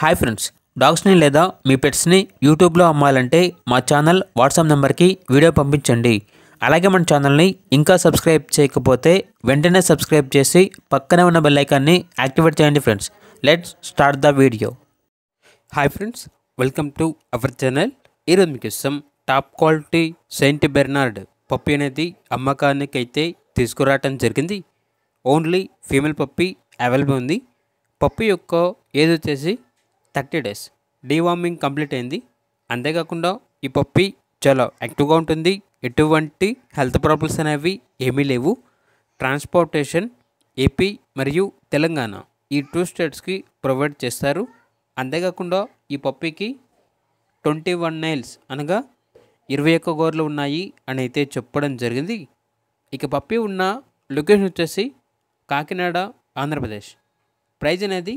hi friends డాగ్స్ని లేదా మీ పెట్స్ని యూట్యూబ్లో అమ్మాలంటే మా ఛానల్ వాట్సాప్ నెంబర్కి వీడియో పంపించండి అలాగే మన ఛానల్ని ఇంకా సబ్స్క్రైబ్ చేయకపోతే వెంటనే సబ్స్క్రైబ్ చేసి పక్కనే ఉన్న బెల్లైకాన్ని యాక్టివేట్ చేయండి friends let's start the video hi friends welcome to our channel ఈరోజు మీకు ఇష్టం top quality Saint Bernard puppy అనేది అమ్మకానికి అయితే తీసుకురావటం జరిగింది ఓన్లీ ఫీమేల్ పప్పి అవైలబుల్ ఉంది పప్పి యొక్క ఏజ్ వచ్చేసి థర్టీ డేస్ డీవార్మింగ్ కంప్లీట్ అయింది అంతేకాకుండా ఈ పప్పి చాలా యాక్టివ్గా ఉంటుంది ఎటువంటి హెల్త్ ప్రాబ్లమ్స్ అనేవి ఏమీ లేవు ట్రాన్స్పోర్టేషన్ ఏపీ మరియు తెలంగాణ ఈ టూ స్టేట్స్కి ప్రొవైడ్ చేస్తారు అంతేకాకుండా ఈ పప్పీకి ట్వంటీ వన్ నైల్స్ అనగా ఇరవై ఒక్క గోర్లు ఉన్నాయి అని అయితే చెప్పడం జరిగింది ఇక పప్పి ఉన్న లొకేషన్ వచ్చేసి కాకినాడ ఆంధ్రప్రదేశ్ ప్రైజ్ అనేది